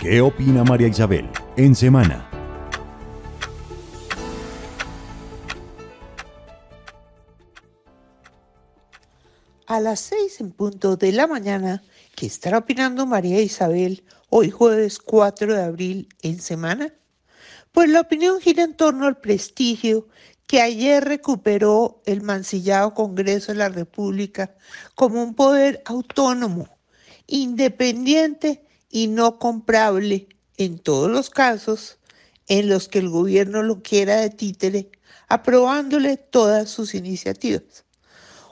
¿Qué opina María Isabel en semana? A las seis en punto de la mañana, ¿qué estará opinando María Isabel hoy jueves 4 de abril en semana? Pues la opinión gira en torno al prestigio que ayer recuperó el mancillado Congreso de la República como un poder autónomo, independiente y no comprable en todos los casos en los que el gobierno lo quiera de títere, aprobándole todas sus iniciativas.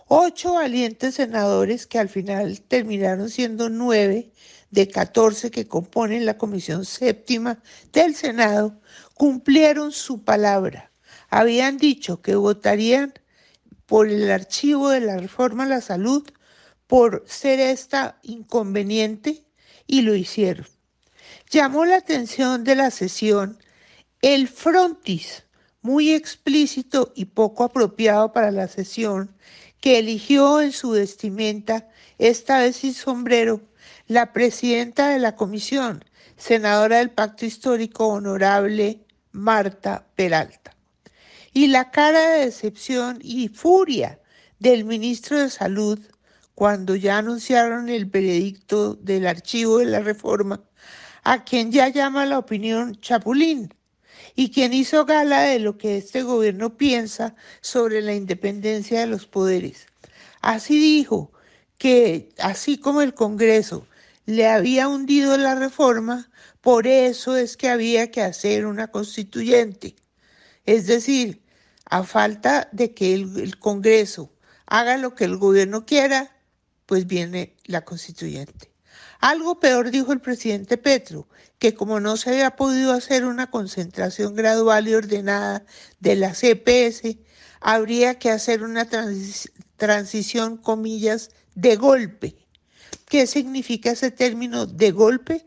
Ocho valientes senadores que al final terminaron siendo nueve de 14 que componen la Comisión Séptima del Senado cumplieron su palabra. Habían dicho que votarían por el archivo de la reforma a la salud por ser esta inconveniente y lo hicieron. Llamó la atención de la sesión el frontis, muy explícito y poco apropiado para la sesión, que eligió en su vestimenta, esta vez sin sombrero, la presidenta de la comisión, senadora del Pacto Histórico, honorable Marta Peralta. Y la cara de decepción y furia del ministro de Salud, cuando ya anunciaron el veredicto del archivo de la reforma, a quien ya llama la opinión Chapulín y quien hizo gala de lo que este gobierno piensa sobre la independencia de los poderes. Así dijo que así como el Congreso le había hundido la reforma, por eso es que había que hacer una constituyente. Es decir, a falta de que el Congreso haga lo que el gobierno quiera, pues viene la constituyente. Algo peor dijo el presidente Petro, que como no se había podido hacer una concentración gradual y ordenada de la CPS, habría que hacer una transición, comillas, de golpe. ¿Qué significa ese término de golpe?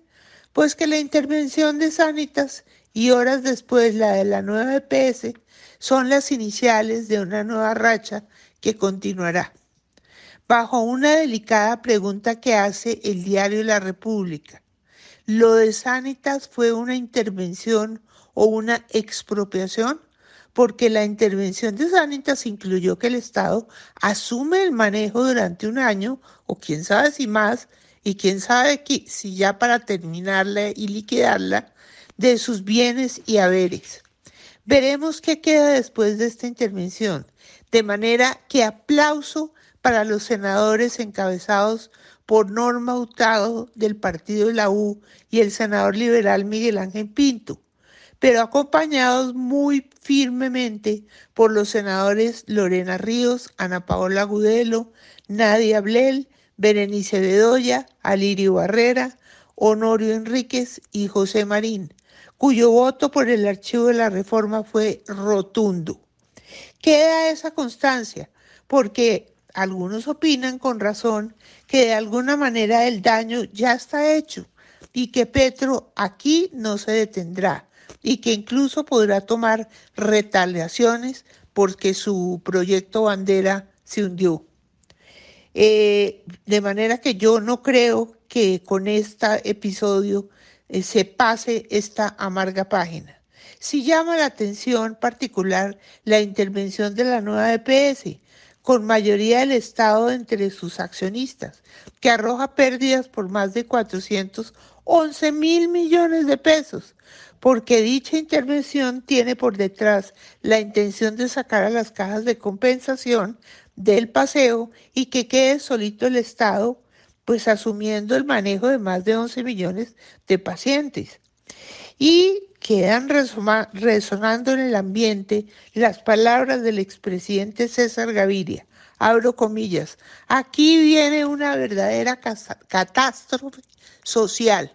Pues que la intervención de Sanitas y horas después la de la nueva EPS son las iniciales de una nueva racha que continuará bajo una delicada pregunta que hace el diario La República. ¿Lo de Sanitas fue una intervención o una expropiación? Porque la intervención de Sanitas incluyó que el Estado asume el manejo durante un año, o quién sabe si más, y quién sabe si ya para terminarla y liquidarla, de sus bienes y haberes. Veremos qué queda después de esta intervención, de manera que aplauso para los senadores encabezados por Norma Hurtado del partido de la U y el senador liberal Miguel Ángel Pinto, pero acompañados muy firmemente por los senadores Lorena Ríos, Ana Paola Gudelo, Nadia Blel, Berenice Bedoya, Alirio Barrera, Honorio Enríquez y José Marín, cuyo voto por el archivo de la reforma fue rotundo. Queda esa constancia, porque algunos opinan con razón que de alguna manera el daño ya está hecho y que Petro aquí no se detendrá y que incluso podrá tomar retaliaciones porque su proyecto bandera se hundió. Eh, de manera que yo no creo que con este episodio eh, se pase esta amarga página. Si llama la atención particular la intervención de la nueva EPS, con mayoría del Estado entre sus accionistas, que arroja pérdidas por más de 411 mil millones de pesos, porque dicha intervención tiene por detrás la intención de sacar a las cajas de compensación del paseo y que quede solito el Estado, pues asumiendo el manejo de más de 11 millones de pacientes y quedan resonando en el ambiente las palabras del expresidente César Gaviria. Abro comillas, aquí viene una verdadera catástrofe social.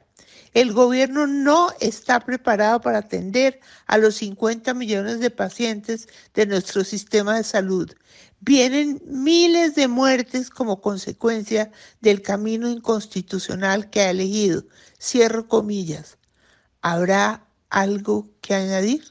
El gobierno no está preparado para atender a los 50 millones de pacientes de nuestro sistema de salud. Vienen miles de muertes como consecuencia del camino inconstitucional que ha elegido. Cierro comillas. ¿Habrá algo que añadir?